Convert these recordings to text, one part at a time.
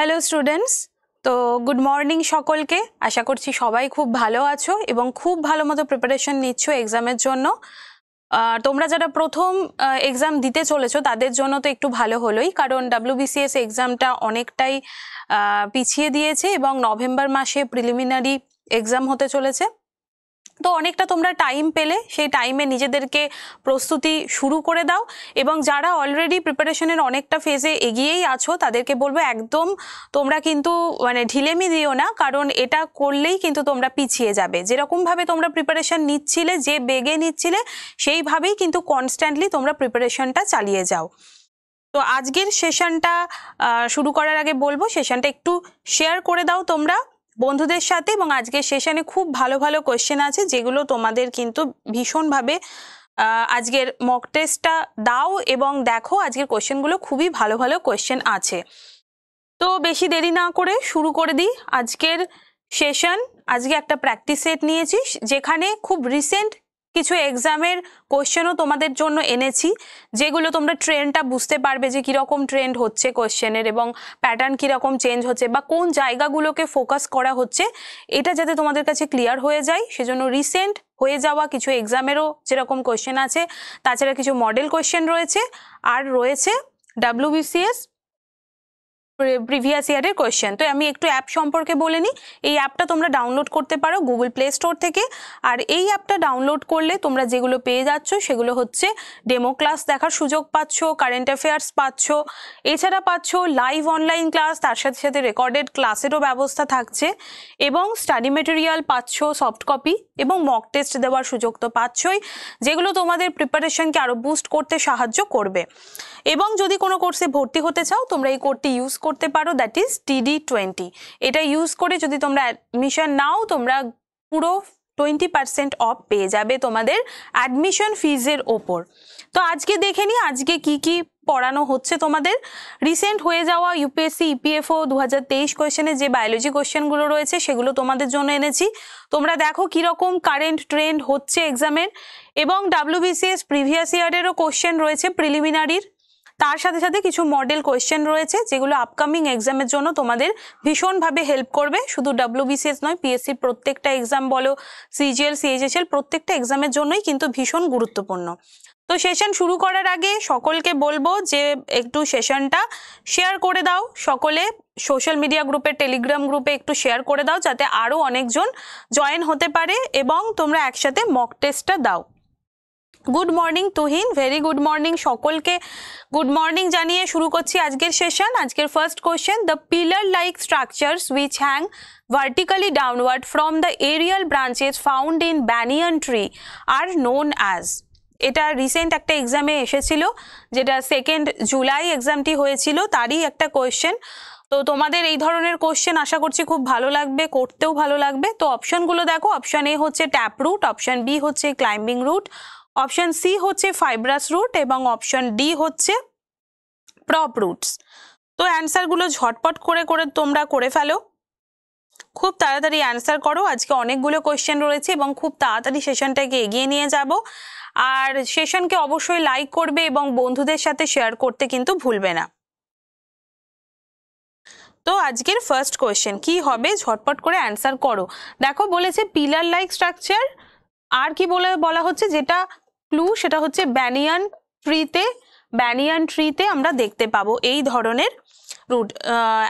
Hello students তো good morning সকলকে আশা করছি সবাই খুব ভালো আছো এবং খুব ভালো মতো প্রিপারেশন নিচ্ছ এক্সামের জন্য তোমরা যারা প্রথম এক্সাম দিতে চলেছো তাদের জন্য তো একটু ভালো হলোই কারণ ডাব্লিউবিসিএস এক্সামটা অনেকটাই পিছিয়ে দিয়েছে এবং নভেম্বর মাসে প্রিলিমিনারি এক্সাম হতে চলেছে তো অনেকটা তোমরা টাইম পেলে সেই টাইমে নিজেদেরকে প্রস্তুতি শুরু করে দাও এবং যারা অলরেডি প্রিপারেশনের অনেকটা ফেজে এগিয়েই আছো তাদেরকে বলবো একদম তোমরা কিন্তু মানে ঢিলেমি দিও না কারণ এটা করলেই কিন্তু তোমরা পিছিয়ে যাবে যেরকমভাবে তোমরা প্রিপারেশন নিচ্ছিলে যে বেগে নিচ্ছিলে সেইভাবেই কিন্তু কনস্ট্যান্টলি তোমরা প্রিপারেশনটা চালিয়ে যাও তো আজকের সেশনটা শুরু করার আগে বলবো সেশনটা একটু শেয়ার করে দাও তোমরা বন্ধুদের সাথে এবং আজকের সেশনে খুব ভালো ভালো কোয়েশ্চেন আছে যেগুলো তোমাদের কিন্তু ভীষণভাবে আজকের মক টেস্টটা দাও এবং দেখো আজকের কোয়েশ্চেনগুলো খুবই ভালো ভালো কোয়েশ্চেন আছে তো বেশি দেরি না করে শুরু করে দিই আজকের সেশন আজকে একটা প্র্যাকটিস সেট নিয়েছিস যেখানে খুব রিসেন্ট কিছু এক্সামের কোশ্চেনও তোমাদের জন্য এনেছি যেগুলো তোমরা ট্রেন্ডটা বুঝতে পারবে যে কীরকম ট্রেন্ড হচ্ছে কোশ্চেনের এবং প্যাটার্ন কীরকম চেঞ্জ হচ্ছে বা কোন জায়গাগুলোকে ফোকাস করা হচ্ছে এটা যাতে তোমাদের কাছে ক্লিয়ার হয়ে যায় সেজন্য রিসেন্ট হয়ে যাওয়া কিছু এক্সামেরও যেরকম কোশ্চেন আছে তাছাড়া কিছু মডেল কোশ্চেন রয়েছে আর রয়েছে ডাব্লিউবিসিএস প্রিভিয়াস ইয়ারের কোয়েশ্চেন তো আমি একটু অ্যাপ সম্পর্কে বলে নিই এই অ্যাপটা তোমরা ডাউনলোড করতে পারো গুগল প্লে স্টোর থেকে আর এই অ্যাপটা ডাউনলোড করলে তোমরা যেগুলো পেয়ে যাচ্ছ সেগুলো হচ্ছে ডেমো ক্লাস দেখার সুযোগ পাচ্ছ কারেন্ট অ্যাফেয়ার্স পাচ্ছ এছাড়া পাচ্ছ লাইভ অনলাইন ক্লাস তার সাথে সাথে রেকর্ডেড ক্লাসেরও ব্যবস্থা থাকছে এবং স্টাডি মেটেরিয়াল পাচ্ছ সফট কপি এবং মক টেস্ট দেওয়ার সুযোগ তো পাচ্ছই যেগুলো তোমাদের প্রিপারেশনকে আরও বুস্ট করতে সাহায্য করবে এবং যদি কোনো কোর্সে ভর্তি হতে চাও তোমরা এই কোর্সটি ইউজ করতে পারো দ্যাট ইজ টিডি টোয়েন্টি এটা ইউজ করে যদি তোমরা অ্যাডমিশন নাও তোমরা পুরো টোয়েন্টি পার্সেন্ট অফ পেয়ে যাবে তোমাদের অ্যাডমিশন ফিজের ওপর তো আজকে দেখে নি আজকে কি কি পড়ানো হচ্ছে তোমাদের রিসেন্ট হয়ে যাওয়া ইউপিএসসি ইপিএফও e দু হাজার তেইশ কোয়েশনে যে বায়োলজি কোয়েশ্চেনগুলো রয়েছে সেগুলো তোমাদের জন্য এনেছি তোমরা দেখো কীরকম কারেন্ট ট্রেন্ড হচ্ছে এক্সামের এবং ডাব্লিউবিসিএস প্রিভিয়াস ইয়ারেরও কোয়েশ্চেন রয়েছে প্রিলিমিনারির তার সাথে সাথে কিছু মডেল কোয়েশ্চেন রয়েছে যেগুলো আপকামিং এক্সামের জন্য তোমাদের ভীষণভাবে হেল্প করবে শুধু ডাব্লিউবিসিএস নয় পিএসসির প্রত্যেকটা এক্সাম বলো সিজিএল সিএইচএসএল প্রত্যেকটা এক্সামের জন্যই কিন্তু ভীষণ গুরুত্বপূর্ণ তো সেশন শুরু করার আগে সকলকে বলবো যে একটু সেশনটা শেয়ার করে দাও সকলে সোশ্যাল মিডিয়া গ্রুপে টেলিগ্রাম গ্রুপে একটু শেয়ার করে দাও যাতে আরও অনেকজন জয়েন হতে পারে এবং তোমরা একসাথে মক টেস্টটা দাও good morning Tuhin very good morning সকলকে গুড মর্নিং জানিয়ে শুরু করছি আজকের সেশন আজকের first question the pillar like structures which hang vertically downward from the aerial branches found in banyan tree are known as এটা রিসেন্ট একটা এক্সামে এসেছিল যেটা সেকেন্ড জুলাই এক্সামটি হয়েছিল তারই একটা কোয়েশ্চেন তো তোমাদের এই ধরনের কোয়েশ্চেন আশা করছি খুব ভালো লাগবে করতেও ভালো লাগবে তো অপশনগুলো দেখো অপশন এ হচ্ছে ট্যাপ রুট অপশন বি হচ্ছে ক্লাইম্বিং রুট অপশন সি হচ্ছে ফাইব্রাস রুট এবং অপশন ডি হচ্ছে প্রপ রুটস তো অ্যান্সারগুলো ঝটপট করে করে তোমরা করে ফেলো খুব তাড়াতাড়ি অ্যান্সার করো আজকে অনেকগুলো কোয়েশ্চেন রয়েছে এবং খুব তাড়াতাড়ি সেশনটাকে এগিয়ে নিয়ে যাব আর সেশনকে অবশ্যই লাইক করবে এবং বন্ধুদের সাথে শেয়ার করতে কিন্তু ভুলবে না তো আজকের ফার্স্ট কোয়েশ্চেন কি হবে ঝটপট করে অ্যান্সার করো দেখো বলেছে পিলার লাইক স্ট্রাকচার আর কি বলে বলা হচ্ছে যেটা ক্লু সেটা হচ্ছে ব্যানিয়ান ট্রিতে ব্যানিয়ান ট্রিতে আমরা দেখতে পাবো এই ধরনের রুট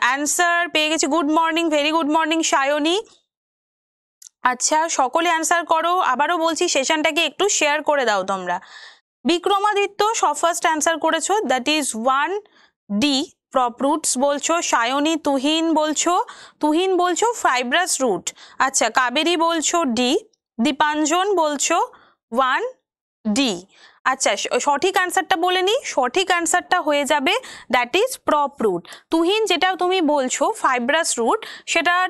অ্যান্সার পেয়ে গেছি good morning very good morning Sayani আচ্ছা সকলে অ্যান্সার করো আবারও বলছি সেশনটাকে একটু শেয়ার করে দাও তোমরা বিক্রমাদিত্য ফার্স্ট অ্যান্সার করেছো that is one D prop roots বলছো সায়নী তুহিন বলছো তুহিন বলছো ফাইব্রাস রুট আচ্ছা কাবেরি বলছো ডি দীপাঞ্জন বলছো ওয়ান ডি আচ্ছা সঠিক অ্যান্সারটা বলে নিই সঠিক অ্যান্সারটা হয়ে যাবে that is prop root Tuhin যেটা তুমি বলছো ফাইব্রাস রুট সেটার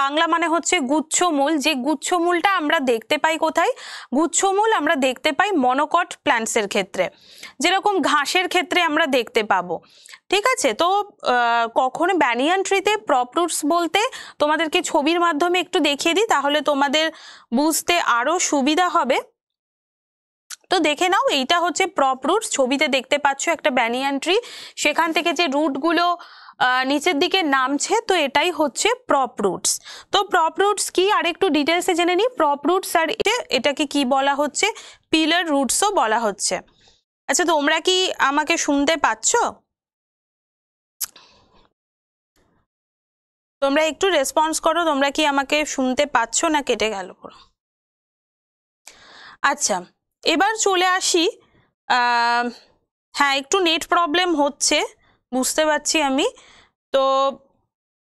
বাংলা মানে হচ্ছে গুচ্ছমূল যে গুচ্ছমূলটা আমরা দেখতে পাই কোথায় গুচ্ছমূল আমরা দেখতে পাই মনোকট প্ল্যান্টসের ক্ষেত্রে যেরকম ঘাসের ক্ষেত্রে আমরা দেখতে পাবো ঠিক আছে তো কখনো ব্যানিয়ান ট্রিতে প্রপ রুটস বলতে তোমাদেরকে ছবির মাধ্যমে একটু দেখিয়ে দিই তাহলে তোমাদের বুঝতে আরও সুবিধা হবে তো দেখে নাও এইটা হচ্ছে প্রপ রুট ছবিতে দেখতে পাচ্ছ একটা ব্যানিয়ান ট্রি সেখান থেকে যে রুটগুলো নিচের দিকে নামছে তো এটাই হচ্ছে প্রপ রুটস তো প্রপ রুটস কি আর একটু ডিটেলসে জেনে নিই প্রপ রুটস আর এটাকে কি বলা হচ্ছে পিলার রুটসও বলা হচ্ছে আচ্ছা তোমরা কি আমাকে শুনতে পাচ্ছ তোমরা একটু রেসপন্স করো তোমরা কি আমাকে শুনতে পাচ্ছ না কেটে গেল পুরো আচ্ছা এবার চলে আসি হ্যাঁ একটু নেট প্রবলেম হচ্ছে বুঝতে পারছি আমি তো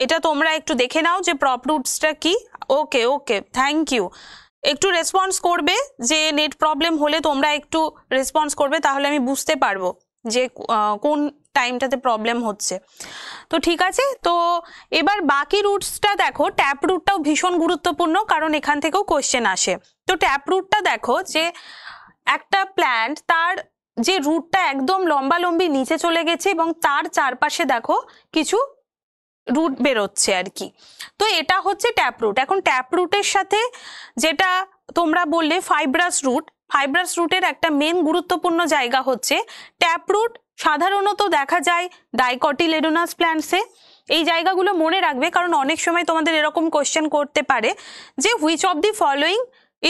এটা তোমরা একটু দেখে নাও যে প্রপ রুটসটা কি ওকে ওকে থ্যাংক ইউ একটু রেসপন্স করবে যে নেট প্রবলেম হলে তোমরা একটু রেসপন্স করবে তাহলে আমি বুঝতে পারবো যে কোন টাইমটাতে প্রবলেম হচ্ছে তো ঠিক আছে তো এবার বাকি রুটসটা দেখো ট্যাপ রুটটাও ভীষণ গুরুত্বপূর্ণ কারণ এখান থেকেও কোয়েশ্চেন আসে তো ট্যাপ রুটটা দেখো যে একটা প্ল্যান্ট তার যে রুটটা একদম লম্বালম্বি নিচে চলে গেছে এবং তার চারপাশে দেখো কিছু রুট বেরোচ্ছে আর কি তো এটা হচ্ছে ট্যাপ রুট এখন ট্যাপ রুটের সাথে যেটা তোমরা বললে ফাইব্রাস রুট ফাইব্রাস রুটের একটা মেন গুরুত্বপূর্ণ জায়গা হচ্ছে ট্যাপ রুট সাধারণত দেখা যায় ডাইকটিলেডোনাস প্ল্যান্টসে এই জায়গাগুলো মনে রাখবে কারণ অনেক সময় তোমাদের এরকম কোশ্চেন করতে পারে যে which of the following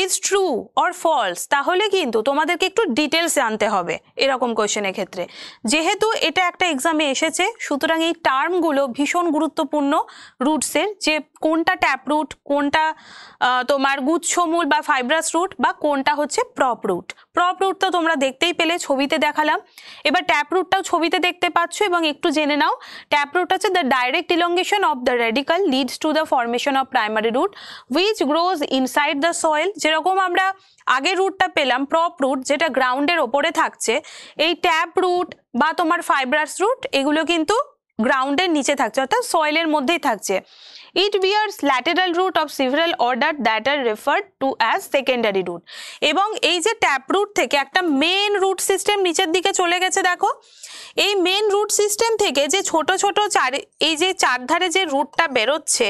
is true or false তাহলে কিন্তু তোমাদেরকে একটু ডিটেলস জানতে হবে এরকম কোয়েশনের ক্ষেত্রে যেহেতু এটা একটা এক্সামে এসেছে সুতরাং এই টার্মগুলো ভীষণ গুরুত্বপূর্ণ রুটসের যে কোনটা ট্যাপ রুট কোনটা তোমার গুচ্ছমূল বা ফাইব্রাস রুট বা কোনটা হচ্ছে প্রপ রুট প্রপ রুট তো তোমরা দেখতেই পেলে ছবিতে দেখালাম এবার ট্যাপ রুটটাও ছবিতে দেখতে পাচ্ছ এবং একটু জেনে নাও ট্যাপ রুট হচ্ছে the direct elongation of the radical leads to the formation of primary root which grows inside the soil যেরকম আমরা আগের রুটটা পেলাম প্রপ রুট যেটা গ্রাউন্ডের ওপরে থাকছে এই ট্যাপ রুট বা তোমার ফাইব্রাস রুট এগুলো কিন্তু গ্রাউন্ডের নিচে থাকছে অর্থাৎ সয়েলের মধ্যেই থাকছে it bears lateral root of several order that are referred to as secondary root এবং এই যে ট্যাপ রুট থেকে একটা মেন রুট সিস্টেম নিচের দিকে চলে গেছে দেখো এই মেন রুট সিস্টেম থেকে যে ছোট ছোট চার এই যে চারধারে যে রুটটা বেরোচ্ছে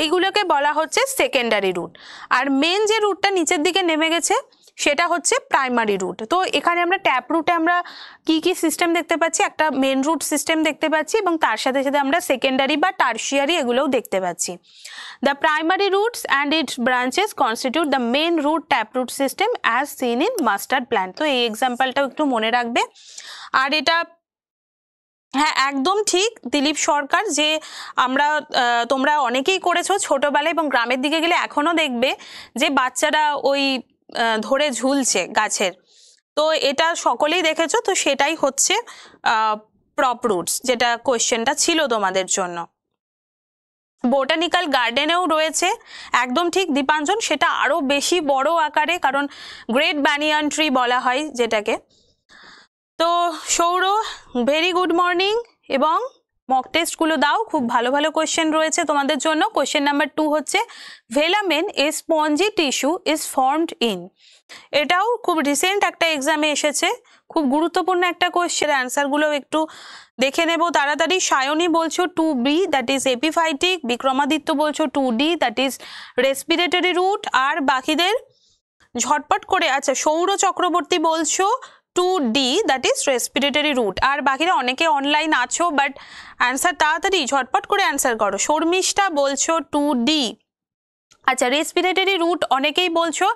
এইগুলোকে বলা হচ্ছে সেকেন্ডারি রুট আর মেন যে রুটটা নিচের দিকে নেমে গেছে সেটা হচ্ছে প্রাইমারি রুট তো এখানে আমরা ট্যাপ রুটে আমরা কি কি সিস্টেম দেখতে পাচ্ছি একটা মেন রুট সিস্টেম দেখতে পাচ্ছি এবং তার সাথে সাথে আমরা সেকেন্ডারি বা টার্সিয়ারি এগুলোও দেখতে পাচ্ছি the primary roots and its branches constitute the main root tap root system as seen in master plan তো এই এক্সাম্পলটাও একটু মনে রাখবে আর এটা হ্যাঁ একদম ঠিক দিলীপ সরকার যে আমরা তোমরা অনেকেই করেছো ছোটোবেলায় এবং গ্রামের দিকে গেলে এখনও দেখবে যে বাচ্চারা ওই ধরে ঝুলছে গাছের তো এটা সকলেই দেখেছো তো সেটাই হচ্ছে প্রপ রুটস যেটা কোয়েশ্চেনটা ছিল তোমাদের জন্য বোটানিক্যাল গার্ডেনেও রয়েছে একদম ঠিক দীপাঞ্জন সেটা আরও বেশি বড় আকারে কারণ গ্রেট ব্যানিয়ান ট্রি বলা হয় যেটাকে তো সৌর ভেরি গুড মর্নিং এবং মক টেস্টগুলো দাও খুব ভালো ভালো কোয়েশ্চেন রয়েছে তোমাদের জন্য কোয়েশ্চেন নাম্বার টু হচ্ছে velamen a spongy tissue is formed in এটাও খুব রিসেন্ট একটা এক্সামে এসেছে খুব গুরুত্বপূর্ণ একটা কোয়েশ্চেন অ্যান্সারগুলো একটু দেখে নেব তাড়াতাড়ি সায়নী বলছো two B that is epiphytic Vikramaditya বলছো two D that is respiratory root আর বাকিদের ঝটপট করে আচ্ছা সৌর চক্রবর্তী বলছো two D that is respiratory root আর বাকিরা অনেকে অনলাইন আছো বাট অ্যান্সার তাড়াতাড়ি ঝটপট করে অ্যান্সার করো শর্মিষ্ঠা বলছো টু ডি আচ্ছা রেসপিরেটরি রুট অনেকেই বলছো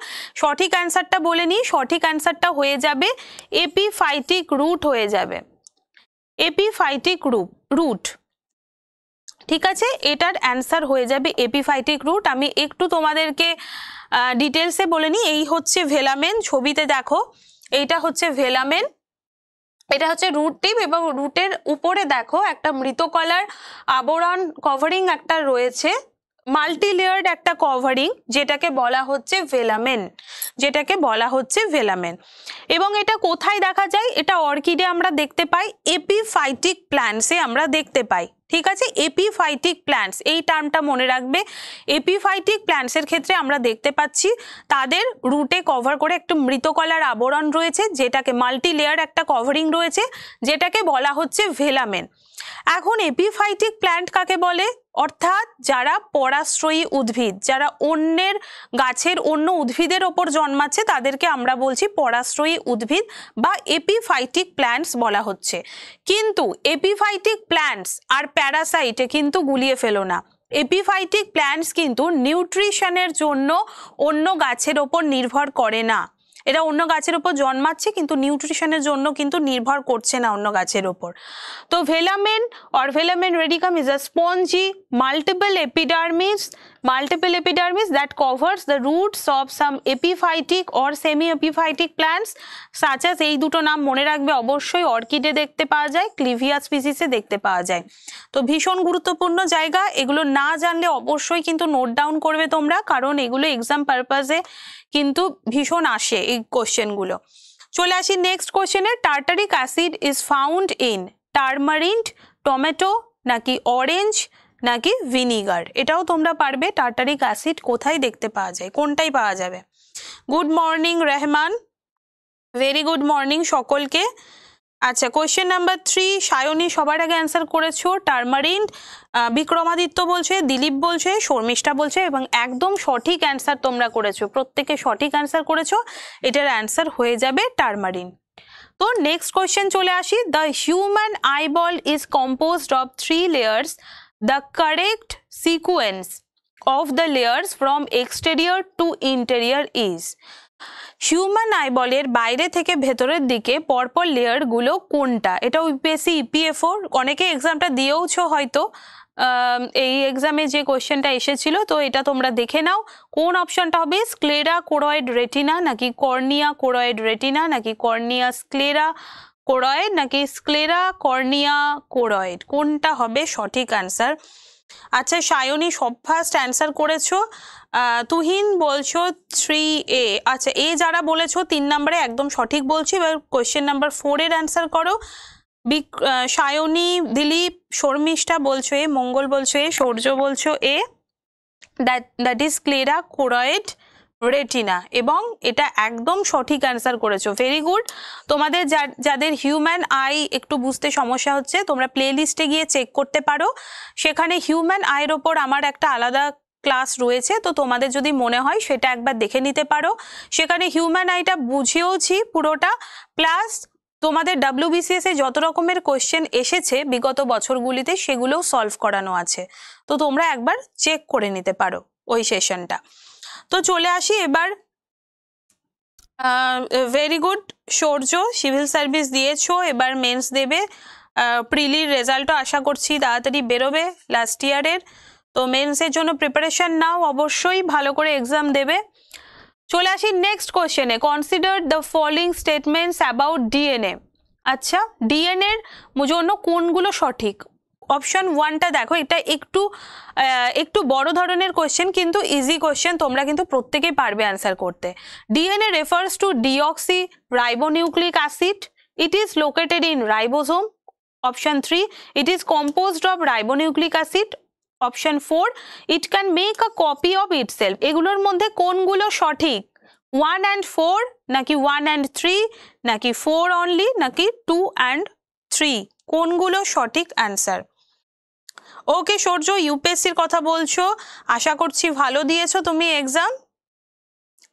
সঠিক অ্যান্সারটা বলে নিই সঠিক অ্যান্সারটা হয়ে যাবে এপিফাইটিক রুট হয়ে যাবে এপিফাইটিক রুট রুট ঠিক আছে এটার অ্যান্সার হয়ে যাবে এপিফাইটিক রুট আমি একটু তোমাদেরকে ডিটেলসে বলে নিই এই হচ্ছে ভেলামেন ছবিতে দেখো এইটা হচ্ছে ভেলামেন এটা হচ্ছে রুট টিপ এবং রুটের উপরে দেখো একটা মৃতকলার আবরণ কভারিং একটা রয়েছে মাল্টি একটা কভারিং যেটাকে বলা হচ্ছে ভেলামেন যেটাকে বলা হচ্ছে ভেলামেন এবং এটা কোথায় দেখা যায় এটা অর্কিডে আমরা দেখতে পাই এপিফাইটিক প্ল্যান্টসে আমরা দেখতে পাই ঠিক আছে এপিফাইটিক প্ল্যান্টস এই টার্মটা মনে রাখবে এপিফাইটিক প্ল্যান্টসের ক্ষেত্রে আমরা দেখতে পাচ্ছি তাদের রুটে কভার করে একটা মৃতকলার আবরণ রয়েছে যেটাকে মাল্টি লেয়ার একটা কভারিং রয়েছে যেটাকে বলা হচ্ছে ভেলামেন এখন এপিফাইটিক প্ল্যান্ট কাকে বলে অর্থাৎ যারা পরাশ্রয়ী উদ্ভিদ যারা অন্যের গাছের অন্য উদ্ভিদের ওপর জন্মাচ্ছে তাদেরকে আমরা বলছি পরাশ্রয়ী উদ্ভিদ বা এপিফাইটিক প্ল্যান্টস বলা হচ্ছে কিন্তু এপিফাইটিক প্ল্যান্টস আর প্যারাসাইটে কিন্তু গুলিয়ে ফেলো না এপিফাইটিক প্ল্যান্টস কিন্তু নিউট্রিশনের জন্য অন্য গাছের ওপর নির্ভর করে না এরা অন্য গাছের উপর জন্মাচ্ছে কিন্তু নিউট্রিশনের জন্য কিন্তু নির্ভর করছে না অন্য গাছের উপর তো velamen or velamen radicum is a spongy multiple epidermis multiple epidermis that covers the roots of some epiphytic or semi epiphytic plants such as এই দুটো নাম মনে রাখবে অবশ্যই অর্কিডে দেখতে পাওয়া যায় ক্লিভিয়া স্পিসিসে দেখতে পাওয়া যায় তো ভীষণ গুরুত্বপূর্ণ জায়গা এগুলো না জানলে অবশ্যই কিন্তু নোট ডাউন করবে তোমরা কারণ এগুলো এক্সাম পারপাসে কিন্তু ভীষণ আসে এই কোশ্চেনগুলো চলে আসি নেক্সট কোশ্চেনে tartaric acid is found in tamarind tomato নাকি অরেঞ্জ নাকি ভিনিগার এটাও তোমরা পারবে টার্টারিক অ্যাসিড কোথায় দেখতে পাওয়া যায় কোনটাই পাওয়া যাবে good morning Rehman very good morning সকলকে আচ্ছা কোয়েশ্চেন নাম্বার থ্রি সায়নী সবার আগে অ্যান্সার করেছো টার্মারিন বিক্রমাদিত্য বলছে দিলীপ বলছে শর্মিষ্ঠা বলছে এবং একদম সঠিক অ্যান্সার তোমরা করেছো প্রত্যেকে সঠিক অ্যান্সার করেছো এটার অ্যান্সার হয়ে যাবে টার্মারিন তো নেক্সট কোয়েশ্চেন চলে আসি the human eyeball is composed of three layers the correct sequence of the layers from exterior to interior is human আইবলের বাইরে থেকে ভেতরের দিকে পরপর লেয়ারগুলো কোনটা এটা ইউপিএসসি ইপিএফও e অনেকে এক্সামটা দিয়েওছো হয়তো এই এক্সামে যে কোয়েশ্চেনটা এসেছিল তো এটা তোমরা দেখে নাও কোন অপশনটা হবে স্ক্লেরা কোরয়েড রেটিনা নাকি কর্নিয়া কোরয়েড রেটিনা নাকি কর্নিয়া স্ক্লেরা কোরয়েড নাকি স্ক্লেরা কর্নিয়া কোরয়েড কোনটা হবে সঠিক আনসার আচ্ছা সায়নী সব ফার্স্ট অ্যান্সার করেছো তুহিন বলছো থ্রি এ আচ্ছা এ যারা বলেছো তিন নম্বরে একদম সঠিক বলছি এবার কোয়েশ্চেন নাম্বার ফোরের অ্যান্সার করো বিক সায়নী দিলীপ শর্মিষ্ঠা বলছো এ মঙ্গল বলছো এ সৌর্য বলছো A that that is sclera choroid retina এবং এটা একদম সঠিক অ্যান্সার করেছো ভেরি গুড তোমাদের যাদের হিউম্যান আই একটু বুঝতে সমস্যা হচ্ছে তোমরা প্লে লিস্টে গিয়ে চেক করতে পারো সেখানে হিউম্যান আয়ের ওপর আমার একটা আলাদা ক্লাস রয়েছে তো তোমাদের যদি মনে হয় সেটা একবার দেখে নিতে পারো সেখানে হিউম্যান আইটা বুঝিয়েওছি পুরোটা প্লাস তোমাদের ডাব্লিউবিসিএস এ যত রকমের কোয়েশ্চেন এসেছে বিগত বছরগুলিতে সেগুলোও সলভ করানো আছে তো তোমরা একবার চেক করে নিতে পারো ওই সেশনটা তো চলে আসি এবার very good Shaurya civil service দিয়েছো এবার মেন্স দেবে প্রিলির রেজাল্টও আশা করছি তাড়াতাড়ি বেরোবে লাস্ট ইয়ারের তো মেন্সের জন্য প্রিপারেশন নাও অবশ্যই ভালো করে এক্সাম দেবে চলে আসি নেক্সট কোশ্চেনে consider the following statements about DNA আচ্ছা ডিএনএর জন্য কোনগুলো সঠিক অপশন ওয়ানটা দেখো এটা একটু একটু বড় ধরনের কোয়েশ্চেন কিন্তু ইজি কোয়েশ্চেন তোমরা কিন্তু প্রত্যেকেই পারবে অ্যান্সার করতে DNA refers to deoxyribonucleic acid it is located in ribosome option three it is composed of ribonucleic acid option four it can make a copy of self এগুলোর মধ্যে কোনগুলো সঠিক one and four নাকি one and three নাকি four only নাকি two and three কোনগুলো সঠিক answer okay সূর্য ইউপিএসসির কথা বলছো আশা করছি ভালো দিয়েছো তুমি এক্সাম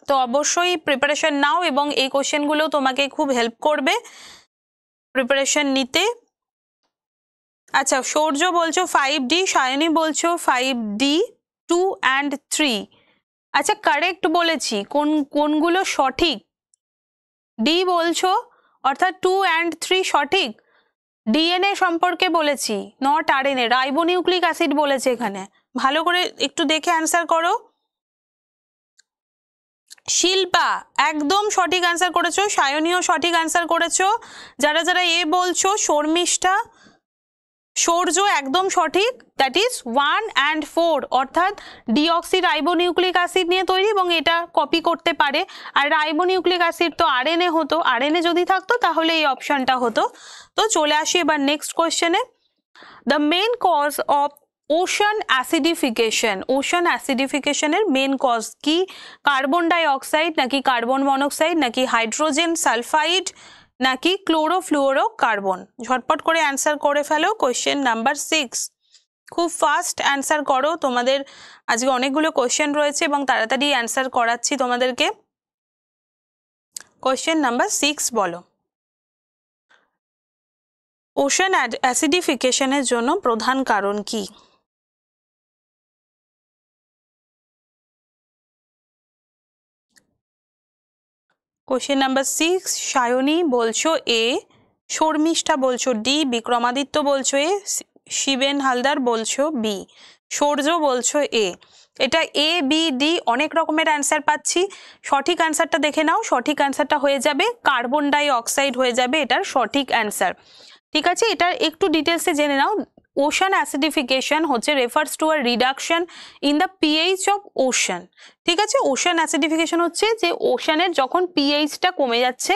তো অবশ্যই প্রিপারেশন নাও এবং এই কোশ্চেনগুলো তোমাকে খুব হেল্প করবে প্রিপারেশন নিতে আচ্ছা সৌর্য বলছো ফাইভ ডি সায়নী বলছো five D two and three আচ্ছা কারেক্ট বলেছি কোন কোনগুলো সঠিক ডি বলছো অর্থাৎ টু অ্যান্ড থ্রি সঠিক ডিএনএ সম্পর্কে বলেছি not are a ribonucleic acid বলেছে এখানে ভালো করে একটু দেখে অ্যান্সার করো শিল্পা একদম সঠিক অ্যান্সার করেছো সায়নীয় সঠিক অ্যান্সার করেছো যারা যারা এ বলছো শর্মিষ্ঠা সৌর্য একদম সঠিক that is one and four অর্থাৎ ডিঅক্সি রাইবোনিউক্লিক অ্যাসিড নিয়ে তৈরি এবং এটা কপি করতে পারে আর রাইবোনিউক্লিক অ্যাসিড তো আর এ হতো আর এ যদি থাকতো তাহলে এই অপশানটা হতো তো চলে আসি এবার নেক্সট কোয়েশ্চেনে the main cause of ocean acidification ocean অ্যাসিডিফিকেশনের মেন কজ কি কার্বন ডাইঅক্সাইড নাকি কার্বন মনোক্সাইড নাকি হাইড্রোজেন সালফাইড নাকি ক্লোরোফ্লুওরো কার্বন ঝটপট করে অ্যান্সার করে ফেলো কোয়েশ্চেন নাম্বার সিক্স খুব ফাস্ট অ্যান্সার করো তোমাদের আজকে অনেকগুলো কোয়েশ্চেন রয়েছে এবং তাড়াতাড়ি অ্যান্সার করাচ্ছি তোমাদেরকে কোয়েশ্চেন নাম্বার সিক্স বলো ওশান অ্যাসিডিফিকেশনের জন্য প্রধান কারণ কি কোশ্চেন নাম্বার সিক্স সায়নী বলছো এ শর্মিষ্ঠা বলছো ডি বিক্রমাদিত্য বলছো এ শিবেন হালদার বলছো বি সৌর্য বলছো এ এটা এ বি ডি অনেক রকমের অ্যান্সার পাচ্ছি সঠিক অ্যান্সারটা দেখে নাও সঠিক অ্যান্সারটা হয়ে যাবে কার্বন ডাই অক্সাইড হয়ে যাবে এটার সঠিক অ্যান্সার ঠিক আছে এটার একটু ডিটেলসে জেনে নাও ওশান অ্যাসিডিফিকেশন হচ্ছে refers to are reduction in the pH of ocean ঠিক আছে ওশান অ্যাসিডিফিকেশন হচ্ছে যে ওশানের যখন পিএইচটা কমে যাচ্ছে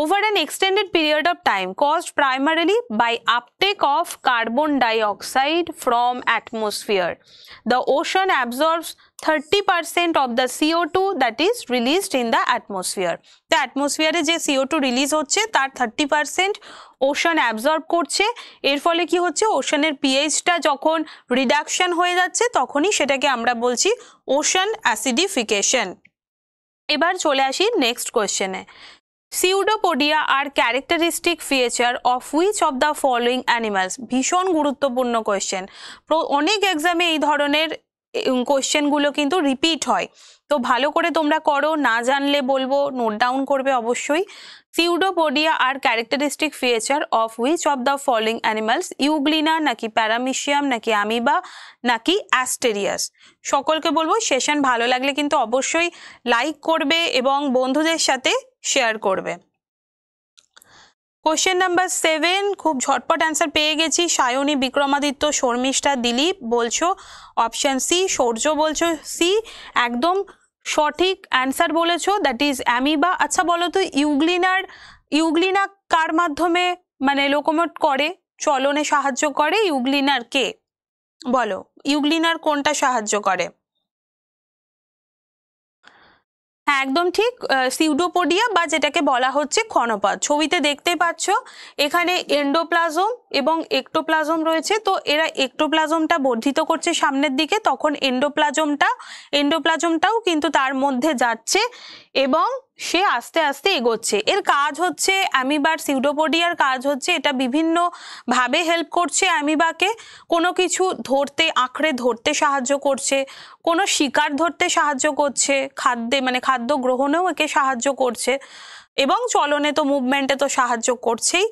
over an extended period of time caused primarily by uptake of carbon dioxide from atmosphere the ocean absorbs 30% of the CO2 that is released in the atmosphere. The atmosphere এ যে CO2 release হচ্ছে তার 30% ocean absorb করছে এর ফলে কি হচ্ছে ওশানের পিএইচটা যখন রিডাকশন হয়ে যাচ্ছে তখনই সেটাকে আমরা বলছি ওশান অ্যাসিডিফিকেশন এবার চলে আসি নেক্সট কোয়েশ্চেনে pseudopodia are characteristic feature of which of the following animals ভীষণ গুরুত্বপূর্ণ কোয়েশ্চেন অনেক এক্সামে এই ধরনের কোয়েশ্চেনগুলো কিন্তু রিপিট হয় তো ভালো করে তোমরা করো না জানলে বলবো নোট ডাউন করবে অবশ্যই pseudopodia are characteristic feature of which of the following animals euglena নাকি প্যারামিশিয়াম নাকি আমিবা নাকি অ্যাস্টেরিয়াস সকলকে বলবো সেশন ভালো লাগলে কিন্তু অবশ্যই লাইক করবে এবং বন্ধুদের সাথে শেয়ার করবে কোশ্চেন নাম্বার সেভেন খুব ঝটপট অ্যান্সার পেয়ে গেছি সায়নী বিক্রমাদিত্য শর্মিষ্ঠা দিলীপ বলছো অপশান সি সৌর্য বলছো সি একদম সঠিক অ্যান্সার বলেছো দ্যাট ইজ অ্যামিবা আচ্ছা বলো তো ইউগ্লিনার ইউগ্লিনা কার মাধ্যমে মানে লোকোমোট করে চলনে সাহায্য করে ইউগ্লিনার কে বলো ইউগ্লিনার কোনটা সাহায্য করে হ্যাঁ একদম ঠিক সিউডোপোডিয়া বা যেটাকে বলা হচ্ছে ক্ষণপাত ছবিতে দেখতে পাচ্ছ এখানে এন্ডোপ্লাজম এবং একটোপ্লাজম রয়েছে তো এরা একটোপ্লাজমটা বর্ধিত করছে সামনের দিকে তখন এন্ডোপ্লাজমটা এন্ডোপ্লাজমটাও কিন্তু তার মধ্যে যাচ্ছে এবং সে আস্তে আস্তে এগোচ্ছে এর কাজ হচ্ছে অ্যামিবার সিউডোপোডিয়ার কাজ হচ্ছে এটা বিভিন্ন ভাবে হেল্প করছে অ্যামিবাকে কোনো কিছু ধরতে আঁকড়ে ধরতে সাহায্য করছে কোনো শিকার ধরতে সাহায্য করছে খাদ্যে মানে খাদ্য গ্রহণেও একে সাহায্য করছে এবং চলনে তো মুভমেন্টে তো সাহায্য করছেই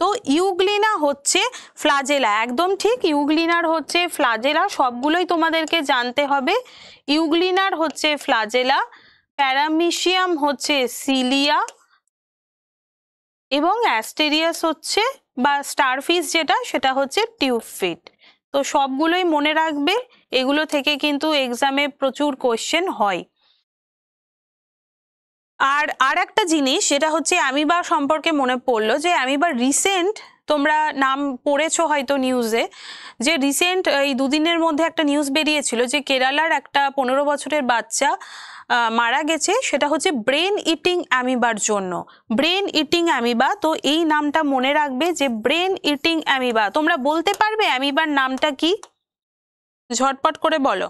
তো ইউগ্লিনা হচ্ছে ফ্লাজেলা একদম ঠিক ইউগ্লিনার হচ্ছে ফ্লাজেলা সবগুলোই তোমাদেরকে জানতে হবে ইউগ্লিনার হচ্ছে ফ্লাজেলা প্যারামিশিয়াম হচ্ছে সিলিয়া এবং অ্যাস্টেরিয়াস হচ্ছে বা স্টারফিস যেটা সেটা হচ্ছে টিউবফিট তো সবগুলোই মনে রাখবে এগুলো থেকে কিন্তু এক্সামে প্রচুর কোয়েশ্চেন হয় আর আর একটা জিনিস সেটা হচ্ছে অ্যামিবা সম্পর্কে মনে পড়লো যে অ্যামিবা রিসেন্ট তোমরা নাম পড়েছো হয়তো নিউজে যে রিসেন্ট এই দুদিনের মধ্যে একটা নিউজ বেরিয়েছিল যে কেরালার একটা পনেরো বছরের বাচ্চা মারা গেছে সেটা হচ্ছে ব্রেন ইটিং অ্যামিবার জন্য ব্রেন ইটিং অ্যামিবা তো এই নামটা মনে রাখবে যে ব্রেন ইটিং অ্যামিবা তোমরা বলতে পারবে অ্যামিবার নামটা কি ঝটপট করে বলো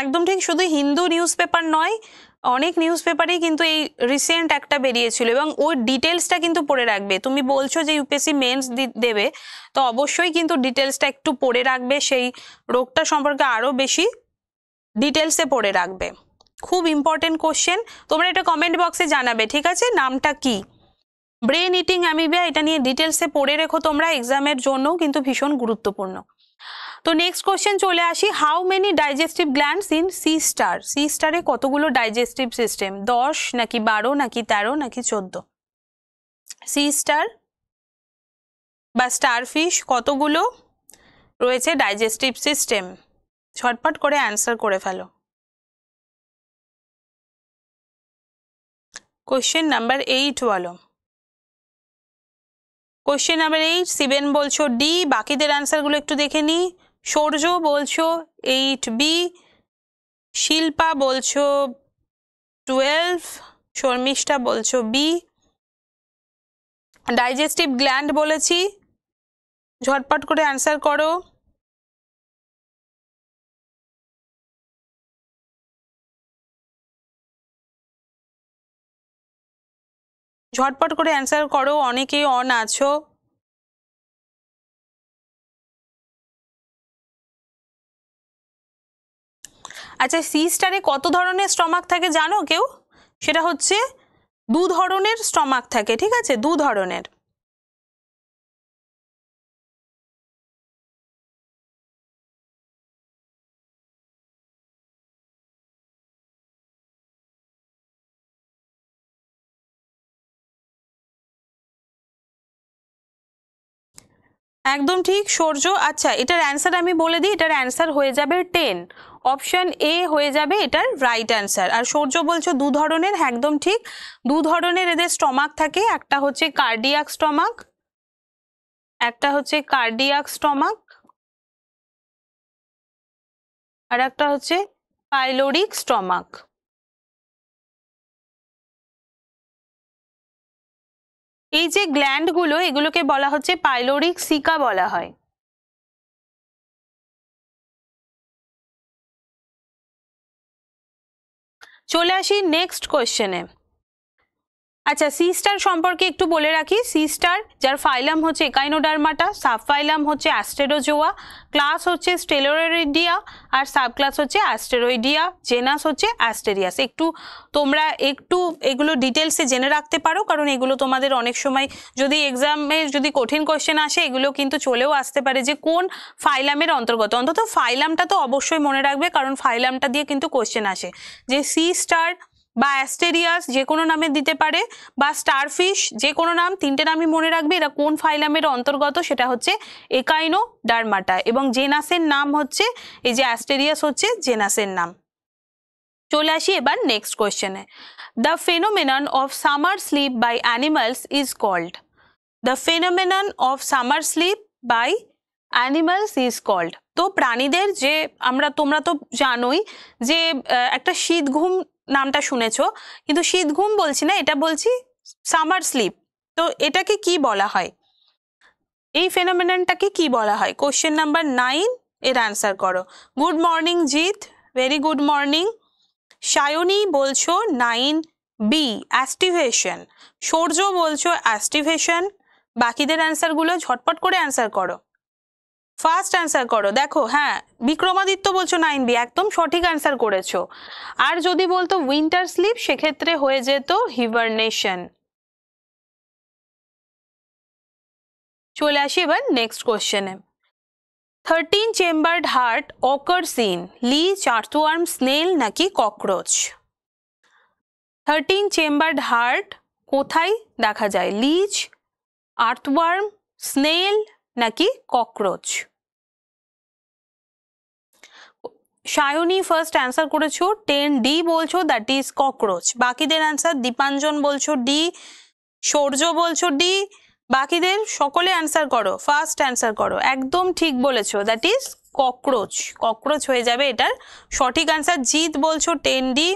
একদম ঠিক শুধু হিন্দু নিউজ পেপার নয় অনেক নিউজ পেপারেই কিন্তু এই রিসেন্ট একটা বেরিয়েছিল এবং ওই ডিটেলসটা কিন্তু পড়ে রাখবে তুমি বলছো যে ইউপিএসসি মেন্স দেবে তো অবশ্যই কিন্তু ডিটেলসটা একটু পড়ে রাখবে সেই রোগটা সম্পর্কে আরও বেশি ডিটেলসে পড়ে রাখবে খুব ইম্পর্টেন্ট কোশ্চেন তোমরা এটা কমেন্ট বক্সে জানাবে ঠিক আছে নামটা কি ব্রেন ইটিং অ্যামিবিয়া এটা নিয়ে ডিটেলসে পড়ে রেখো তোমরা এক্সামের জন্যও কিন্তু ভীষণ গুরুত্বপূর্ণ তো নেক্সট কোশ্চেন চলে আসি how many digestive glands in sea star sea স্টারে কতগুলো ডাইজেস্টিভ সিস্টেম দশ নাকি বারো নাকি তেরো নাকি চোদ্দ সি স্টার বা স্টার ফিশ কতগুলো রয়েছে ডাইজেস্টিভ সিস্টেম ছটপট করে অ্যান্সার করে ফেলো কোয়েশ্চেন নাম্বার এইট বলো কোয়েশ্চেন নাম্বার এইট সিভেন বলছো ডি বাকিদের অ্যান্সারগুলো একটু দেখে নিই সৌর্য বলছো এইট বি শিল্পা বলছো টুয়েলভ শর্মিষ্ঠা বলছো বি ডাইজেস্টিভ গ্ল্যান্ড বলেছি ঝটপট করে অ্যান্সার করো ঝটপট করে অ্যান্সার করো অনেকেই অন আছো আচ্ছা সি স্টারে কত ধরনের স্টমাক থাকে জানো কেউ সেটা হচ্ছে দু ধরনের স্টমাক থাকে ঠিক আছে দু ধরনের একদম ঠিক সূর্য আচ্ছা এটার অ্যান্সার আমি বলে দিই এটার অ্যান্সার হয়ে যাবে টেন অপশন এ হয়ে যাবে এটার রাইট অ্যান্সার আর সূর্য বলছো দু ধরনের একদম ঠিক দু ধরনের এদের স্টমাক থাকে একটা হচ্ছে কার্ডিয়াক স্টমাক একটা হচ্ছে কার্ডিয়াক স্টমাক আর একটা হচ্ছে পাইলোরিক স্টমাক এই যে গ্ল্যান্ডগুলো এগুলোকে বলা হচ্ছে পাইলোরিক সিকা বলা হয় চলে আসি নেক্সট কোয়েশ্চেনে আচ্ছা সি স্টার সম্পর্কে একটু বলে রাখি সি স্টার যার ফাইলাম হচ্ছে একাইনোডারমাটা সাব ফাইলাম হচ্ছে অ্যাস্টেরোজোয়া ক্লাস হচ্ছে স্টেলোরেডিয়া আর সাব ক্লাস হচ্ছে অ্যাস্টেরোইডিয়া জেনাস হচ্ছে অ্যাস্টেরিয়াস একটু তোমরা একটু এগুলো ডিটেলসে জেনে রাখতে পারো কারণ এগুলো তোমাদের অনেক সময় যদি এক্সামে যদি কঠিন কোয়েশ্চেন আসে এগুলো কিন্তু চলেও আসতে পারে যে কোন ফাইলামের অন্তর্গত অন্তত ফাইলামটা তো অবশ্যই মনে রাখবে কারণ ফাইলামটা দিয়ে কিন্তু কোয়েশ্চেন আসে যে সি স্টার বা অ্যাস্টেরিয়াস যে কোনো নামে দিতে পারে বা স্টারফিশ যে কোনো নাম তিনটে নামই মনে রাখবে এরা কোন ফাইলামের অন্তর্গত সেটা হচ্ছে একাইনো ডারমাটা এবং জেনাসের নাম হচ্ছে এই যে অ্যাস্টেরিয়াস হচ্ছে জেনাসের নাম চলে আসি এবার নেক্সট কোয়েশ্চেনে the phenomenon of summer sleep by animals is called the phenomenon of summer sleep by animals is called তো প্রাণীদের যে আমরা তোমরা তো জানোই যে একটা শীত ঘুম নামটা শুনেছ কিন্তু শীত ঘুম বলছি না এটা বলছি সামার স্লিপ তো এটাকে কি বলা হয় এই ফেনোমেননটাকে কি বলা হয় কোশ্চেন নাম্বার নাইন এর অ্যান্সার করো good morning Jit very good morning Sayani বলছো নাইন বি অ্যাস্টিভেশন সূর্য বলছো অ্যাস্টিভেশন বাকিদের অ্যান্সারগুলো ঝটপট করে অ্যান্সার করো ফার্স্ট অ্যান্সার করো দেখো হ্যাঁ বিক্রমাদিত্য বলছো নাইন বি একদম সঠিক অ্যান্সার করেছো আর যদি বলতো উইন্টার স্লিপ সেক্ষেত্রে হয়ে যেত হিভারনেশন চলে আসি এবার নেক্সট কোশ্চেনে thirteen chambered heart occurs in leech earthworm snail নাকি ককরোচ থার্টিন চেম্বার্ড হার্ট কোথায় দেখা যায় লিচ আর্থওয়ার্ম স্নেল নাকি ককরোচ সায়নী ফার্স্ট অ্যান্সার করেছো টেন ডি বলছো দ্যাট ইজ ককরোচ বাকিদের অ্যান্সার দীপাঞ্জন বলছো ডি সৌর্য বলছো ডি বাকিদের সকলে অ্যান্সার করো ফার্স্ট অ্যান্সার করো একদম ঠিক বলেছো দ্যাট ইজ ককরোচ ককরোচ হয়ে যাবে এটার সঠিক অ্যান্সার জিত বলছো টেন ডি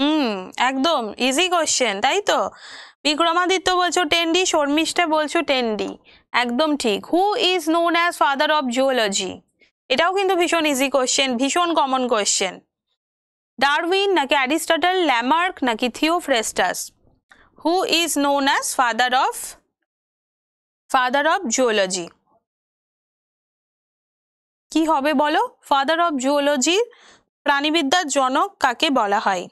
হুম একদম ইজি কোশ্চেন তাই তো বিক্রমাদিত্য বলছো টেন্ডি শর্মিষ্ঠা বলছো টেন্ডি একদম ঠিক who is known as father of zoology এটাও কিন্তু ভীষণ ইজি কোশ্চেন ভীষণ কমন কোশ্চেন ডারউইন নাকি অ্যারিস্টাটাল ল্যামার্ক নাকি Theophrastus who is known as father of father of zoology কি হবে বলো ফাদার অফ জুয়োলজির প্রাণীবিদ্যার জনক কাকে বলা হয়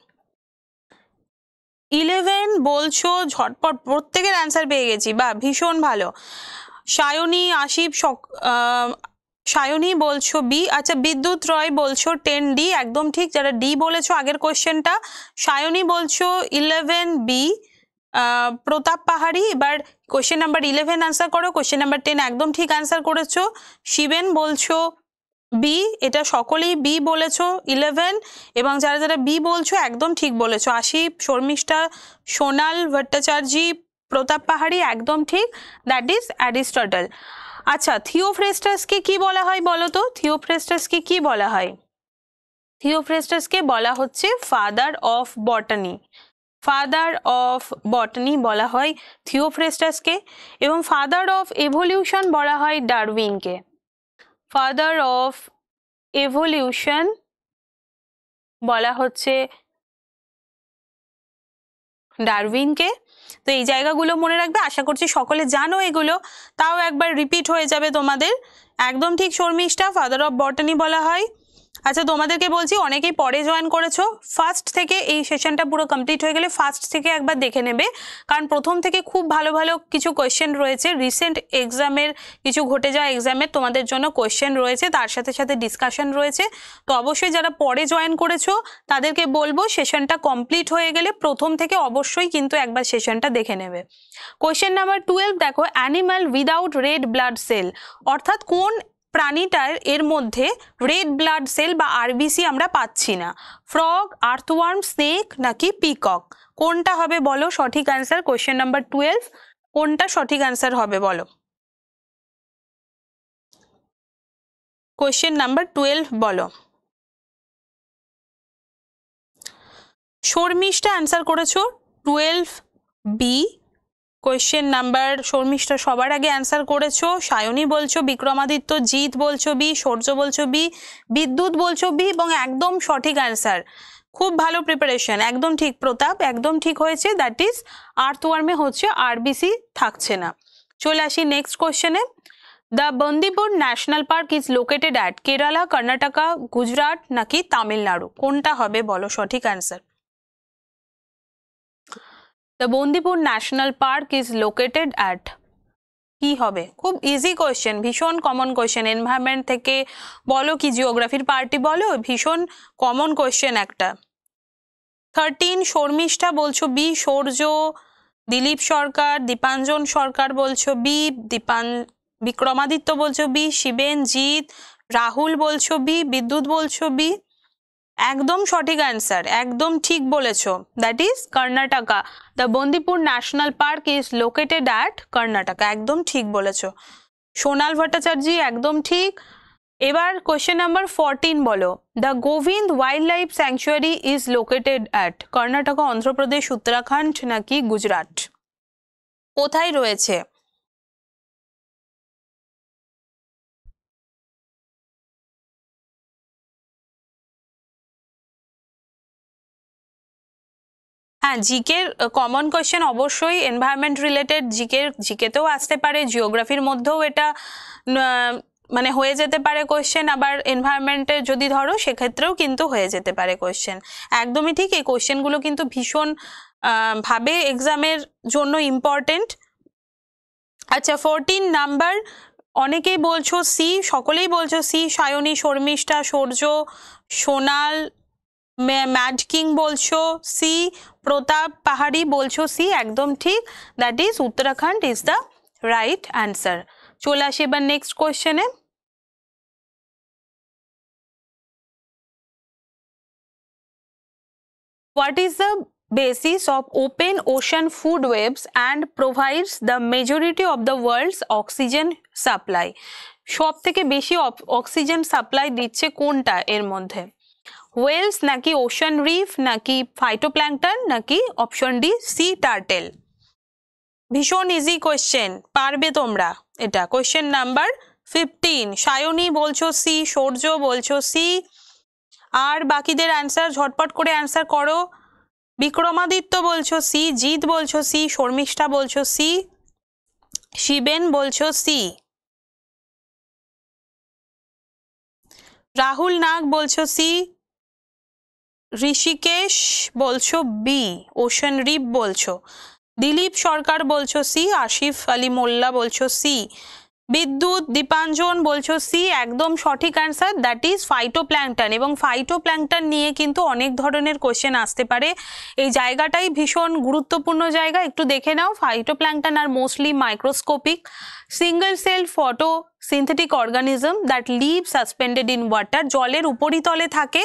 ইলেভেন বলছো ঝটপট প্রত্যেকের অ্যান্সার পেয়ে গেছি বা ভীষণ ভালো সায়নী সক সায়নী বলছো বি আচ্ছা বিদ্যুৎ রয় বলছো টেন ডি একদম ঠিক যারা ডি বলেছো আগের কোশ্চেনটা সায়নী বলছো ইলেভেন বি প্রতাপ পাহাড়ি এবার কোয়েশ্চেন নাম্বার ইলেভেন আনসার করো কোশ্চেন নাম্বার টেন একদম ঠিক আনসার করেছো শিবেন বলছো বি এটা সকলেই বি বলেছো ইলেভেন এবং যারা যারা বি বলছো একদম ঠিক বলেছো আশিপ শর্মিষ্ঠা সোনাল ভট্টাচার্যী প্রতাপ পাহাড়ি একদম ঠিক দ্যাট ইজ অ্যারিস্টটল আচ্ছা থিওফ্রেস্টাসকে কি বলা হয় বলো তো থিওফ্রেস্টাসকে কি বলা হয় থিওফ্রেস্টাসকে বলা হচ্ছে father of botany father of botany বলা হয় থিওফ্রেস্টাসকে এবং ফাদার অফ এভলিউশন বলা হয় ডারউইনকে ফাদার অফ এভলিউশন বলা হচ্ছে ডারউইনকে তো এই জায়গাগুলো মনে রাখবে আশা করছি সকলে জানো এগুলো তাও একবার রিপিট হয়ে যাবে তোমাদের একদম ঠিক শর্মিষ্ঠা ফাদার অফ বটানি বলা হয় আচ্ছা তোমাদেরকে বলছি অনেকেই পরে জয়েন করেছো ফার্স্ট থেকে এই সেশনটা পুরো কমপ্লিট হয়ে গেলে ফার্স্ট থেকে একবার দেখে নেবে কারণ প্রথম থেকে খুব ভালো ভালো কিছু কোয়েশ্চেন রয়েছে রিসেন্ট এক্সামের কিছু ঘটে যাওয়া এক্সামের তোমাদের জন্য কোয়েশ্চেন রয়েছে তার সাথে সাথে ডিসকাশন রয়েছে তো অবশ্যই যারা পরে জয়েন করেছো তাদেরকে বলবো সেশনটা কমপ্লিট হয়ে গেলে প্রথম থেকে অবশ্যই কিন্তু একবার সেশনটা দেখে নেবে কোয়েশ্চেন নাম্বার টুয়েলভ দেখো animal without red blood cell অর্থাৎ কোন প্রাণীটার এর মধ্যে রেড ব্লাড সেল বা আরবিসি আমরা পাচ্ছি না ফ্রগ আর্থওয়ার্ম স্নেক নাকি পিকক কোনটা হবে বলো সঠিক অ্যান্সার কোয়েশ্চেন নাম্বার টুয়েলভ কোনটা সঠিক অ্যান্সার হবে বলো কোয়েশ্চেন নাম্বার টুয়েলভ বলো শর্মিষ্ঠা অ্যান্সার করেছো twelve B question number Sharmistha সবার আগে অ্যান্সার করেছো সায়নী বলছো বিক্রমাদিত্য জিৎ বলছো বি সূর্য বলছো বি বিদ্যুৎ বলছো বি এবং একদম সঠিক অ্যান্সার খুব ভালো প্রিপারেশন একদম ঠিক প্রতাপ একদম ঠিক হয়েছে দ্যাট ইজ আর্থ ওয়ার্মে হচ্ছে আরবিসি থাকছে না চলে আসি নেক্সট কোয়েশ্চেনে the Bandipur national park is located at Kerala Karnataka Gujarat নাকি তামিলনাড়ু কোনটা হবে বলো সঠিক answer the Bandipur national park is located at কি হবে খুব ইজি কোয়েশ্চেন ভীষণ কমন কোয়েশ্চেন এনভায়রনমেন্ট থেকে বলো কি জিওগ্রাফির পার্টি বলো ভীষণ কমন কোয়েশ্চেন একটা থার্টিন শর্মিষ্ঠা বলছো বি সৌর্য দিলীপ সরকার দীপাঞ্জন সরকার বলছো বি দীপান বিক্রমাদিত্য বলছো বি শিবেন জিৎ রাহুল বলছো বি বিদ্যুৎ বলছো বি একদম সঠিক অ্যান্সার একদম ঠিক বলেছ that is Karnataka the Bandipur national park is located at Karnataka একদম ঠিক বলেছ সোনাল ভট্টাচার্য একদম ঠিক এবার কোয়েশ্চেন নাম্বার ফোরটিন বলো the Govind wildlife sanctuary is located at Karnataka Andhra Pradesh Uttarakhand নাকি গুজরাট কোথায় রয়েছে হ্যাঁ জিকের কমন কোয়েশ্চেন অবশ্যই এনভায়রনমেন্ট রিলেটেড জিকের জিকেতেও আসতে পারে জিওগ্রাফির মধ্যেও এটা মানে হয়ে যেতে পারে কোয়েশ্চেন আবার এনভায়রনমেন্টে যদি ধরো সেক্ষেত্রেও কিন্তু হয়ে যেতে পারে কোয়েশ্চেন একদমই ঠিক এই কোয়েশ্চেনগুলো কিন্তু ভীষণ ভাবে এক্সামের জন্য ইম্পর্টেন্ট আচ্ছা ফোরটিন নাম্বার অনেকেই বলছো সি সকলেই বলছো C Sayani Sharmistha Sourya Sonal mad king বলছো সি প্রতাপ পাহাড়ি বলছো সি একদম ঠিক that is Uttarakhand is the right answer চলে আসি এবার নেক্সট কোয়েশ্চেনে what is the basis of open ocean food webs and provides the majority of the world's oxygen supply সব থেকে বেশি অক্সিজেন সাপ্লাই দিচ্ছে কোনটা এর মধ্যে ওয়েলস নাকি ওশান রিফ নাকি ফাইটোপ্ল্যাংটন নাকি অপশন ডি সি টার্টেল ভীষণ ইজি কোয়েশ্চেন পারবে তোমরা এটা কোয়েশ্চেন নাম্বার ফিফটিন সায়নী বলছো সি সৌর্য বলছো সি আর বাকিদের অ্যান্সার ঝটপট করে অ্যান্সার করো বিক্রমাদিত্য বলছো সি জিৎ বলছো সি শর্মিষ্ঠা বলছো সি শিবেন বলছো সি রাহুল নাগ বলছো সি ঋষিকেশ বলছো বি ওশন রিপ বলছো দিলীপ সরকার বলছো সি আসিফ আলী মোল্লা বলছো সি বিদ্যুৎ দীপাঞ্জন বলছো সি একদম সঠিক answer that is phytoplankton এবং ফাইটো প্ল্যাংটন নিয়ে কিন্তু অনেক ধরনের কোশ্চেন আসতে পারে এই জায়গাটাই ভীষণ গুরুত্বপূর্ণ জায়গা একটু দেখে নাও phytoplankton are mostly microscopic single cell photosynthetic organism that live suspended in water জলের উপরিতলে থাকে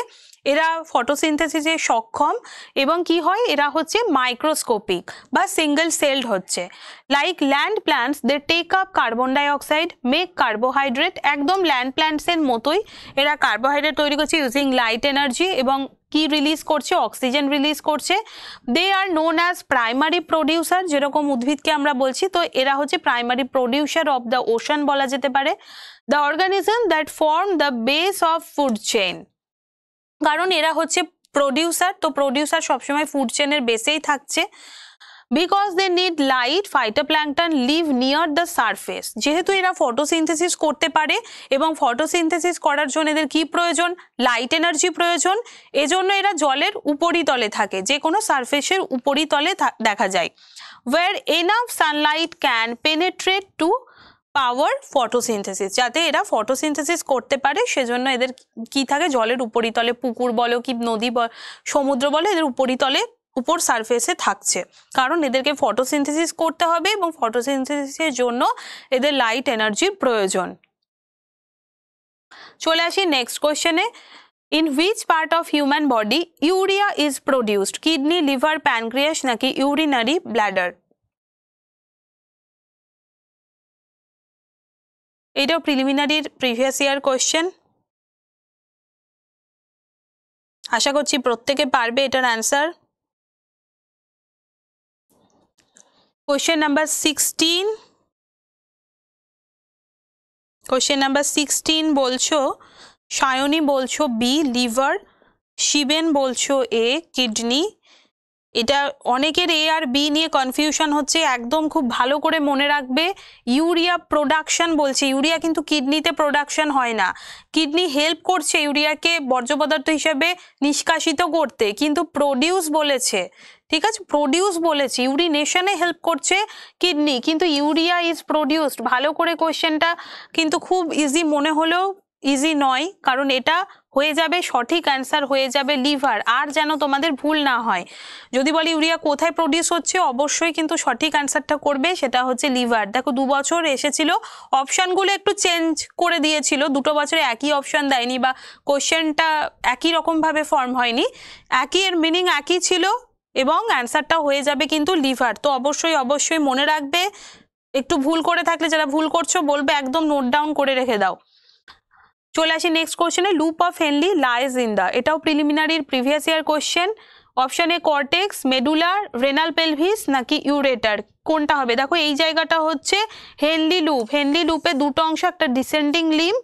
এরা ফটোসিনথেসিসে সক্ষম এবং কি হয় এরা হচ্ছে মাইক্রোস্কোপিক বা সিঙ্গেল সেলড হচ্ছে like land plants they take up carbon dioxide make carbohydrate একদম ল্যান্ড প্ল্যান্টসের মতোই এরা কার্বোহাইড্রেট তৈরি করছে ইউজিং লাইট এনার্জি এবং কি রিলিজ করছে অক্সিজেন রিলিজ করছে they are known as primary producer যেরকম উদ্ভিদকে আমরা বলছি তো এরা হচ্ছে primary producer of the ocean বলা যেতে পারে the organism that form the base of food chain কারণ এরা হচ্ছে প্রডিউসার তো প্রডিউসার সবসময় ফুড চেনের বেসেই থাকছে because they need light phytoplankton live near the surface যেহেতু এরা ফটোসিনথেসিস করতে পারে এবং ফটোসিনথেসিস করার জন্য এদের কি প্রয়োজন লাইট এনার্জি প্রয়োজন এজন্য এরা জলের উপরিতলে থাকে যে কোনো সারফেসের উপরিতলে দেখা যায় where enough sunlight can penetrate to power photosynthesis যাতে এরা ফটোসিনথেসিস করতে পারে সেজন্য এদের কি থাকে জলের উপরিতলে পুকুর বলো কি নদী সমুদ্র বলো এদের উপরিতলে উপর সারফেসে থাকছে কারণ এদেরকে ফটোসিনথেসিস করতে হবে এবং ফটোসিনথেসিসের জন্য এদের লাইট এনার্জির প্রয়োজন চলে আসি নেক্সট কোয়েশ্চেনে in which part of human body urea is produced kidney liver pancreas নাকি ইউরিনারি ব্ল্যাডার এটাও প্রিলিমিনারির প্রিভিয়াস ইয়ার কোয়েশ্চেন আশা করছি প্রত্যেকে পারবে এটার answer question number sixteen question number sixteen বলছো সায়নী বলছো বি লিভার শিবেন বলছো এ কিডনি এটা অনেকের এ আর বি নিয়ে কনফিউশন হচ্ছে একদম খুব ভালো করে মনে রাখবে ইউরিয়া প্রোডাকশন বলছে ইউরিয়া কিন্তু কিডনিতে প্রোডাকশন হয় না কিডনি হেল্প করছে ইউরিয়াকে বর্জ্য পদার্থ হিসেবে নিষ্কাশিত করতে কিন্তু প্রডিউস বলেছে ঠিক আছে প্রডিউস বলেছে ইউরিনেশনে হেল্প করছে কিডনি কিন্তু ইউরিয়া ইজ প্রডিউসড ভালো করে কোয়েশ্চেনটা কিন্তু খুব ইজি মনে হলেও ইজি নয় কারণ এটা হয়ে যাবে সঠিক অ্যান্সার হয়ে যাবে লিভার আর যেন তোমাদের ভুল না হয় যদি বলি ইউরিয়া কোথায় প্রডিউস হচ্ছে অবশ্যই কিন্তু সঠিক অ্যান্সারটা করবে সেটা হচ্ছে লিভার দেখো দু বছর এসেছিল অপশানগুলো একটু চেঞ্জ করে দিয়েছিল দুটো বছরে একই অপশান দেয়নি বা কোশ্চেনটা একই রকমভাবে ফর্ম হয়নি একই এর মিনিং একই ছিল এবং অ্যান্সারটা হয়ে যাবে কিন্তু লিভার তো অবশ্যই অবশ্যই মনে রাখবে একটু ভুল করে থাকলে যারা ভুল করছো বলবে একদম নোট ডাউন করে রেখে দাও চলে আসি নেক্সট কোশ্চেনে loop of Henle lies in the এটাও প্রিলিমিনারির previous year question option A cortex মেডুলার রেনাল পেলভিস নাকি ইউরেটার কোনটা হবে দেখো এই জায়গাটা হচ্ছে হেনলি লুপ হেনলি লুপে দুটো অংশ একটা ডিসেন্ডিং লিম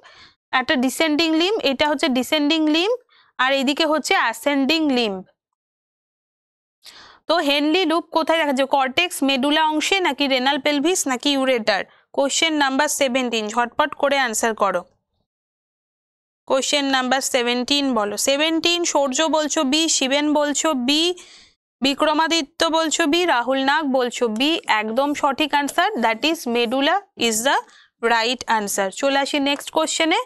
একটা ডিসেন্ডিং লিম এটা হচ্ছে ডিসেন্ডিং লিম আর এদিকে হচ্ছে অ্যাসেন্ডিং লিম তো হেনলি লুপ কোথায় দেখা যায় কর্টেক্স মেডুলা অংশে নাকি রেনাল পেলভিস নাকি ইউরেটার কোশ্চেন নাম্বার সেভেন্টিন ঝটপট করে অ্যান্সার করো কোয়েশ্চেন নাম্বার সেভেন্টিন বলো সেভেন্টিন সূর্য বলছো বি শিবেন বলছো বি বিক্রমাদিত্য বলছো বি রাহুল নাগ বলছো বি একদম সঠিক answer that is medulla is the right answer চলে আসি নেক্সট কোশ্চেনে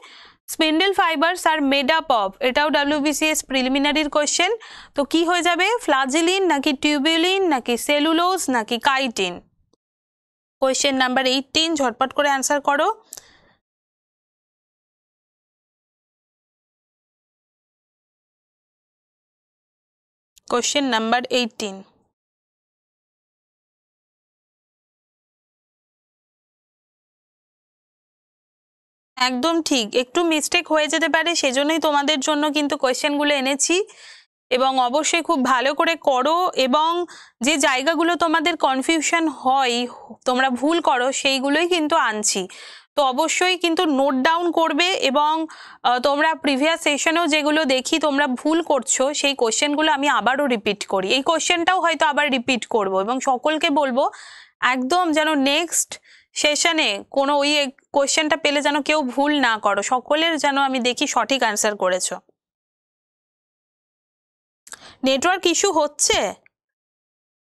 spindle fibres are made up of এটাও ডাব্লিউবিসিএস প্রিলিমিনারির কোয়েশ্চেন তো কি হয়ে যাবে ফ্লাজিলিন নাকি টিউবুলিন নাকি সেলুলোজ নাকি কাইটিন কোয়েশ্চেন নাম্বার এইটিন ঝটপট করে অ্যান্সার করো Question number 18. একদম ঠিক একটু মিস্টেক হয়ে যেতে পারে সেজন্যই তোমাদের জন্য কিন্তু কোয়েশ্চেনগুলো এনেছি এবং অবশ্যই খুব ভালো করে করো এবং যে জায়গাগুলো তোমাদের কনফিউশন হয় তোমরা ভুল করো সেইগুলোই কিন্তু আনছি তো অবশ্যই কিন্তু নোট ডাউন করবে এবং তোমরা প্রিভিয়াস সেশনেও যেগুলো দেখি তোমরা ভুল করছো সেই কোশ্চেনগুলো আমি আবারও রিপিট করি এই কোশ্চেনটাও হয়তো আবার রিপিট করব এবং সকলকে বলবো একদম যেন নেক্সট সেশনে কোনো ওই কোশ্চেনটা পেলে যেন কেউ ভুল না করো সকলের যেন আমি দেখি সঠিক অ্যান্সার করেছো নেটওয়ার্ক ইস্যু হচ্ছে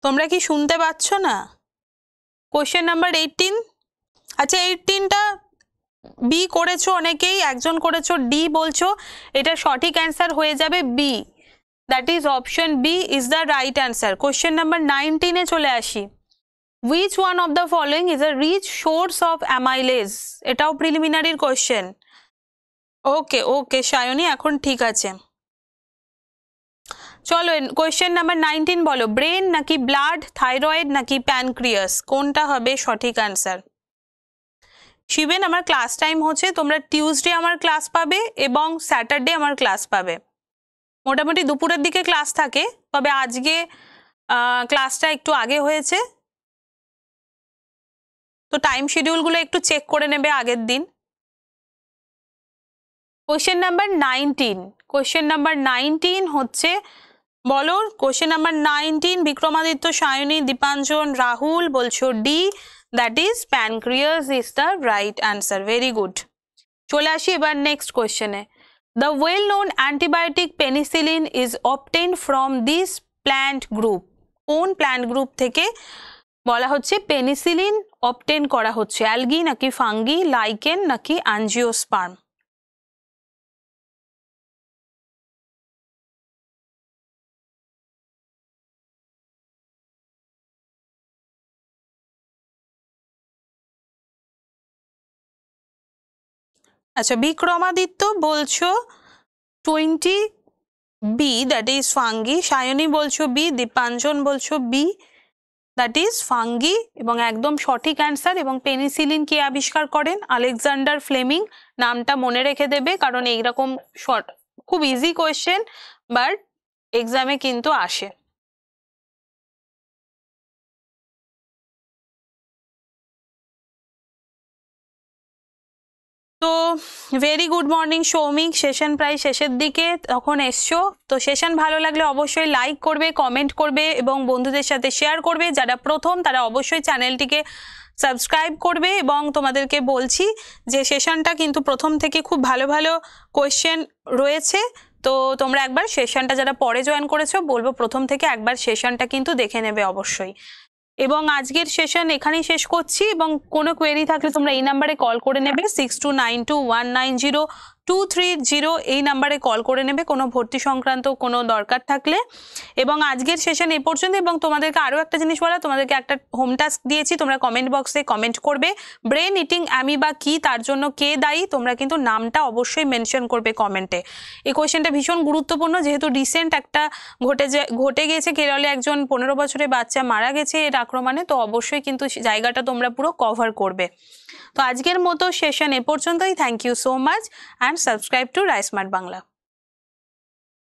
তোমরা কি শুনতে পাচ্ছ না কোশ্চেন নাম্বার এইটিন আচ্ছা এই তিনটা বি করেছো অনেকেই একজন করেছো ডি বলছো এটা সঠিক অ্যান্সার হয়ে যাবে B that is option B is the right answer question number নাইনটিনে চলে আসি which one of the following is a rich source of amylase এটাও প্রিলিমিনারির কোশ্চেন ওকে ওকে সায়নী এখন ঠিক আছে চলো কোয়েশ্চেন নাম্বার নাইনটিন বলো ব্রেন নাকি ব্লাড থাইরয়েড নাকি প্যানক্রিয়াস কোনটা হবে সঠিক অ্যান্সার শিবেন আমার ক্লাস টাইম হচ্ছে তোমরা টিউসডে আমার ক্লাস পাবে এবং স্যাটারডে আমার ক্লাস পাবে মোটামুটি দুপুরের দিকে ক্লাস থাকে তবে আজকে ক্লাসটা একটু আগে হয়েছে তো টাইম শিডিউলগুলো একটু চেক করে নেবে আগের দিন question number nineteen question number nineteen হচ্ছে বলো question number nineteen Vikramaditya Sayani Dipanjan Rahul বলছো D that is pancreas is the right answer very good চলে আসি এবার নেক্সট কোশ্চেনে The well-known antibiotic penicillin is obtained from this plant group. কোন plant group থেকে বলা হচ্ছে পেনিসিলিন অবটেন করা হচ্ছে অ্যালগি নাকি ফাঙ্গি লাইকেন নাকি অ্যাঞ্জিওস্পার্ম আচ্ছা বিক্রমাদিত্য বলছো twenty B that is fungi Sayani বলছো বি দীপাঞ্জন বলছো বি দ্যাট ইজ ফাঙ্গি এবং একদম সঠিক অ্যান্সার এবং পেনিসিলিন কে আবিষ্কার করেন আলেকজান্ডার ফ্লেমিং নামটা মনে রেখে দেবে কারণ এইরকম শর্ট খুব ইজি কোয়েশ্চেন বাট এক্সামে কিন্তু আসে তো very good morning Soumik session প্রায় শেষের দিকে তখন এসছো তো সেশন ভালো লাগলে অবশ্যই লাইক করবে কমেন্ট করবে এবং বন্ধুদের সাথে শেয়ার করবে যারা প্রথম তারা অবশ্যই চ্যানেলটিকে সাবস্ক্রাইব করবে এবং তোমাদেরকে বলছি যে সেশনটা কিন্তু প্রথম থেকে খুব ভালো ভালো কোয়েশ্চেন রয়েছে তো তোমরা একবার সেশনটা যারা পরে জয়েন করেছো বলবো প্রথম থেকে একবার সেশনটা কিন্তু দেখে নেবে অবশ্যই এবং আজকের সেশন এখানেই শেষ করছি এবং কোনো কোয়েরি থাকলে তোমরা এই নাম্বারে কল করে নেবে six two nine two one nine zero two three zero এই নাম্বারে কল করে নেবে কোনো ভর্তি সংক্রান্ত কোনো দরকার থাকলে এবং আজকের সেশন এ পর্যন্ত এবং তোমাদেরকে আরও একটা জিনিস বলা তোমাদেরকে একটা হোম টাস্ক দিয়েছি তোমরা কমেন্ট বক্সে কমেন্ট করবে ব্রেন ইটিং আমি বা কি তার জন্য কে দায়ী তোমরা কিন্তু নামটা অবশ্যই মেনশন করবে কমেন্টে এই কোয়েশ্চেনটা ভীষণ গুরুত্বপূর্ণ যেহেতু রিসেন্ট একটা ঘটে ঘটে গিয়েছে কেরলে একজন পনেরো বছরের বাচ্চা মারা গেছে এর আক্রমণে তো অবশ্যই কিন্তু জায়গাটা তোমরা পুরো কভার করবে তো আজকের মতো সেশন এ পর্যন্তই thank you so much and subscribe to RiseSmart Bangla